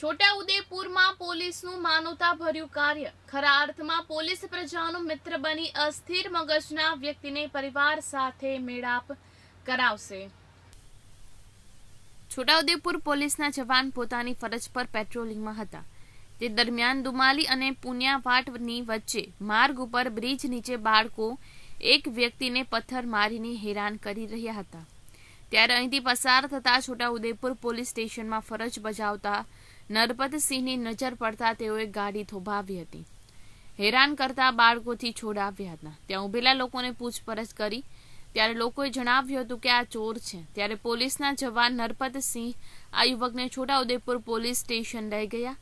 છોટાઉદેપુરમાં પોલીસનું માનવતાભર્યું કાર્ય ખરા અર્થમાં પોલીસ પ્રજાનો મિત્ર બની અસ્થિર મગજના વ્યક્તિને પરિવાર સાથે મેળાપ કરાવશે છોટાઉદેપુર પોલીસના જવાન પોતાની ફરજ પર પેટ્રોલિંગમાં હતા તે દરમિયાન દુમાલી અને પુન્યાવાટની વચ્ચે માર્ગ ઉપર બ્રિજ નીચે બાળકો એક વ્યક્તિને પથ્થર મારીને હેરાન કરી રહ્યા હતા ત્યારે અહીંથી પસાર થતા છોટાઉદેપુર પોલીસ સ્ટેશનમાં ફરજ બજાવતા નરપતસિંહની નજર પડતા તેઓએ ગાડી થોભાવી હતી હેરાન કરતા બાળકોથી છોડાવ્યા હતા ત્યાં ઉભેલા લોકોને પૂછપરછ કરી ત્યારે લોકોએ જણાવ્યું હતું કે આ ચોર છે ત્યારે પોલીસના જવાન નરપતસિંહ આ યુવકને છોટાઉદેપુર પોલીસ સ્ટેશન લઈ ગયા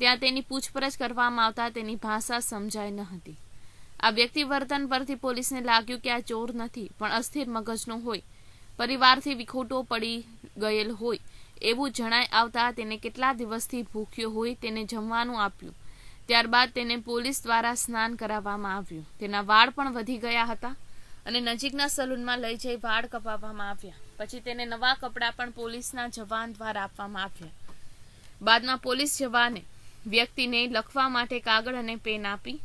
ત્યાં તેની પૂછપરછ કરવામાં આવતા તેની ભાષા સમજાઈ ન હતી આ વ્યક્તિ વર્તન પરથી પોલીસને લાગ્યું કે આ ચોર નથી પણ અસ્થિર મગજનો હોય પરિવારથી વિખોટો પડી ગયેલ હોય એવું જણાય આવતા તેને કેટલા દિવસથી ભૂખ્યો હોય તેને જમવાનું આપ્યું ત્યારબાદ તેને પોલીસ દ્વારા સ્નાન કરાવવામાં આવ્યું તેના વાળ પણ વધી ગયા હતા અને નજીકના સલૂનમાં લઈ જઈ વાળ કપાવવામાં આવ્યા પછી તેને નવા કપડાં પણ પોલીસના જવાન દ્વારા આપવામાં આવ્યા બાદમાં પોલીસ જવાને વ્યક્તિને લખવા માટે કાગળ અને પેન આપી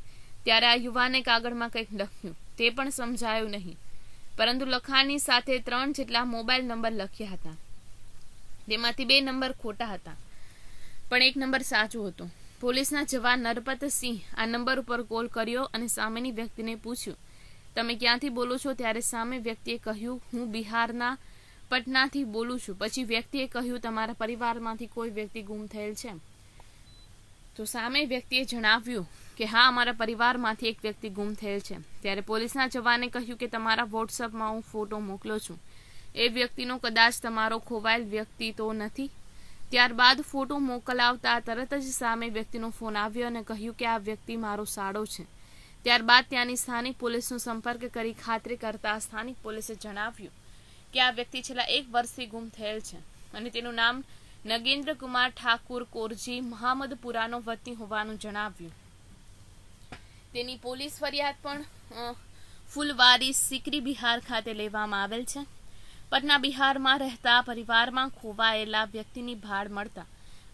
ત્યારે આ યુવાને કાગળમાં કંઈક લખ્યું તે પણ સમજાયું નહીં પરંતુ લખાણની સાથે ત્રણ જેટલા મોબાઈલ નંબર લખ્યા હતા તેમાંથી બે નંબર ખોટા હતા પણ એક નંબર સાચો હતો પોલીસના જવાન સિંહ આ નંબર ઉપર કોલ કર્યો અને સામેની વ્યક્તિને પૂછ્યું તમે ક્યાંથી બોલો છો ત્યારે સામે વ્યક્તિએ કહ્યું હું બિહારના પટનાથી બોલું છું પછી વ્યક્તિએ કહ્યું તમારા પરિવારમાંથી કોઈ વ્યક્તિ ગુમ થયેલ છે તો સામે વ્યક્તિએ જણાવ્યું કે હા અમારા પરિવારમાંથી એક વ્યક્તિ ગુમ થયેલ છે ત્યારે પોલીસના જવાને કહ્યું કે તમારા વોટ્સઅપમાં હું ફોટો મોકલો છું એ વ્યક્તિનો કદાચ તમારો ખોવાયેલ વ્યક્તિ તો નથી ત્યારબાદ ફોટો મોકલાવતા તરત જ સામે વ્યક્તિનો ફોન આવ્યો અને કહ્યું કે આ વ્યક્તિ મારો સાડો છે ત્યારબાદ ત્યાંની સ્થાનિક પોલીસનો સંપર્ક કરી ખાતરી કરતા સ્થાનિક પોલીસે જણાવ્યું કે આ વ્યક્તિ છેલ્લા એક વર્ષથી ગુમ થયેલ છે અને તેનું નામ નગેન્દ્રકુમાર ઠાકુર કોરજી મહામદપુરાનો વતી હોવાનું જણાવ્યું તેની પોલીસ ફરિયાદ પણ ફૂલવારી સિકરી બિહાર ખાતે લેવામાં આવેલ છે પટના બિહારમાં રહેતા પરિવારમાં ખોવાયેલા વ્યક્તિની ભાળ મળતા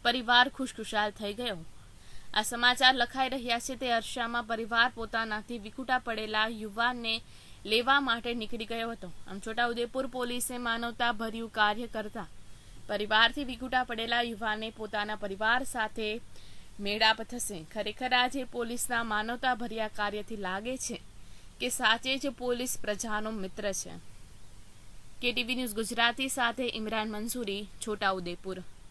પરિવાર ખુશખુશાલ થઈ ગયો આ સમાચાર લખાઈ રહ્યા છે તે અરસામાં પરિવાર પોતાનાથી વિકુટા પડેલા યુવાનને લેવા માટે નીકળી ગયો હતો આમ છોટાઉદેપુર પોલીસે માનવતા ભર્યું કાર્ય કરતા પરિવારથી વિકુટા પડેલા યુવાનને પોતાના પરિવાર સાથે મેળાપ થશે ખરેખર આજે પોલીસના માનવતા ભર્યા કાર્યથી લાગે છે કે સાચે જ પોલીસ પ્રજાનો મિત્ર છે કેટીવી ન્યૂઝ ગુજરાતી સાથે ઇમરાન મંસૂરી છોટાઉદેપુર